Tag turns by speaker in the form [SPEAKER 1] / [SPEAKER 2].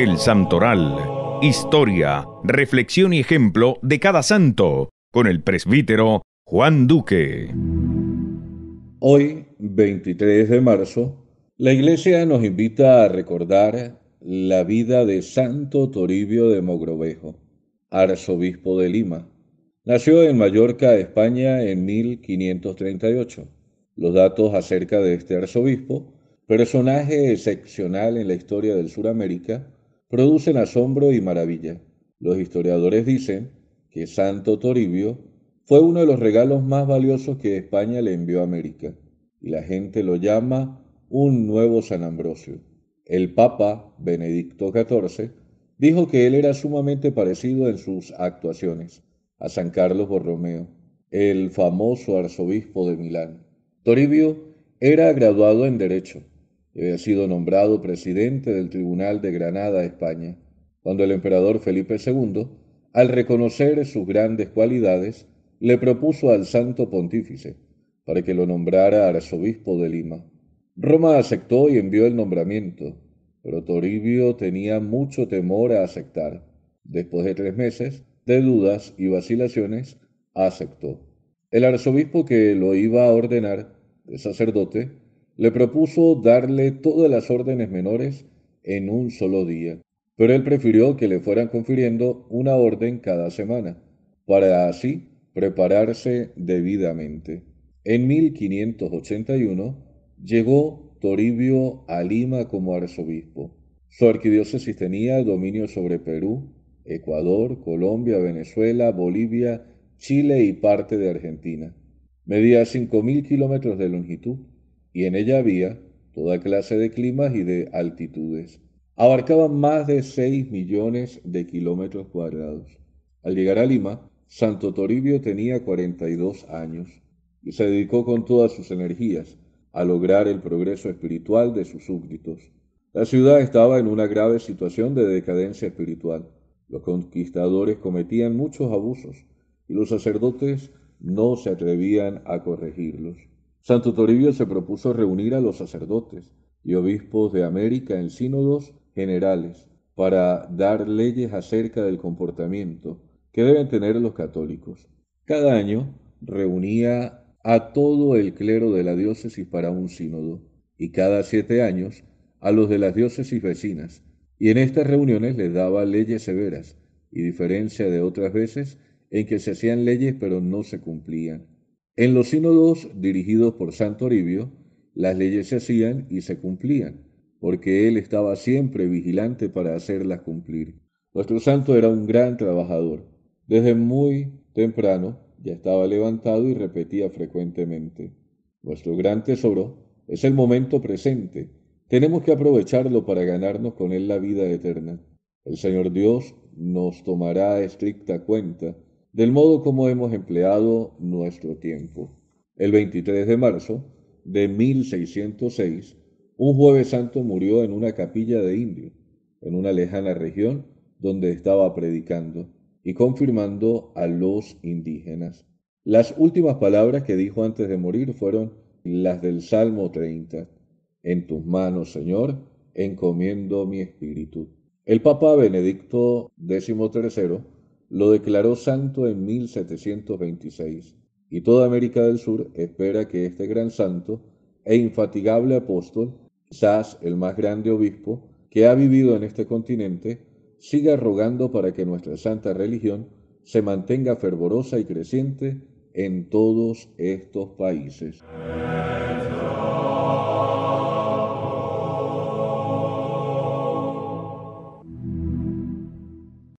[SPEAKER 1] El Santoral. Historia, reflexión y ejemplo de cada santo, con el presbítero Juan Duque. Hoy, 23 de marzo, la Iglesia nos invita a recordar la vida de Santo Toribio de Mogrovejo, arzobispo de Lima. Nació en Mallorca, España, en 1538. Los datos acerca de este arzobispo, personaje excepcional en la historia del Suramérica, producen asombro y maravilla. Los historiadores dicen que Santo Toribio fue uno de los regalos más valiosos que España le envió a América, y la gente lo llama un nuevo San Ambrosio. El Papa Benedicto XIV dijo que él era sumamente parecido en sus actuaciones a San Carlos Borromeo, el famoso arzobispo de Milán. Toribio era graduado en Derecho, había sido nombrado presidente del Tribunal de Granada, España, cuando el emperador Felipe II, al reconocer sus grandes cualidades, le propuso al santo pontífice para que lo nombrara arzobispo de Lima. Roma aceptó y envió el nombramiento, pero Toribio tenía mucho temor a aceptar. Después de tres meses de dudas y vacilaciones, aceptó. El arzobispo que lo iba a ordenar de sacerdote le propuso darle todas las órdenes menores en un solo día, pero él prefirió que le fueran confiriendo una orden cada semana, para así prepararse debidamente. En 1581 llegó Toribio a Lima como arzobispo. Su arquidiócesis tenía dominio sobre Perú, Ecuador, Colombia, Venezuela, Bolivia, Chile y parte de Argentina. Medía 5.000 kilómetros de longitud y en ella había toda clase de climas y de altitudes. Abarcaba más de 6 millones de kilómetros cuadrados. Al llegar a Lima, Santo Toribio tenía 42 años y se dedicó con todas sus energías a lograr el progreso espiritual de sus súbditos. La ciudad estaba en una grave situación de decadencia espiritual. Los conquistadores cometían muchos abusos y los sacerdotes no se atrevían a corregirlos. Santo Toribio se propuso reunir a los sacerdotes y obispos de América en sínodos generales para dar leyes acerca del comportamiento que deben tener los católicos. Cada año reunía a todo el clero de la diócesis para un sínodo y cada siete años a los de las diócesis vecinas, y en estas reuniones les daba leyes severas, y diferencia de otras veces en que se hacían leyes pero no se cumplían. En los sínodos dirigidos por Santo Oribio, las leyes se hacían y se cumplían, porque él estaba siempre vigilante para hacerlas cumplir. Nuestro santo era un gran trabajador. Desde muy temprano ya estaba levantado y repetía frecuentemente, nuestro gran tesoro es el momento presente. Tenemos que aprovecharlo para ganarnos con él la vida eterna. El Señor Dios nos tomará estricta cuenta del modo como hemos empleado nuestro tiempo. El 23 de marzo de 1606, un jueves santo murió en una capilla de indio, en una lejana región donde estaba predicando y confirmando a los indígenas. Las últimas palabras que dijo antes de morir fueron las del Salmo 30. En tus manos, Señor, encomiendo mi espíritu. El Papa Benedicto XIII lo declaró santo en 1726 y toda América del Sur espera que este gran santo e infatigable apóstol, quizás el más grande obispo que ha vivido en este continente, siga rogando para que nuestra santa religión se mantenga fervorosa y creciente en todos estos países.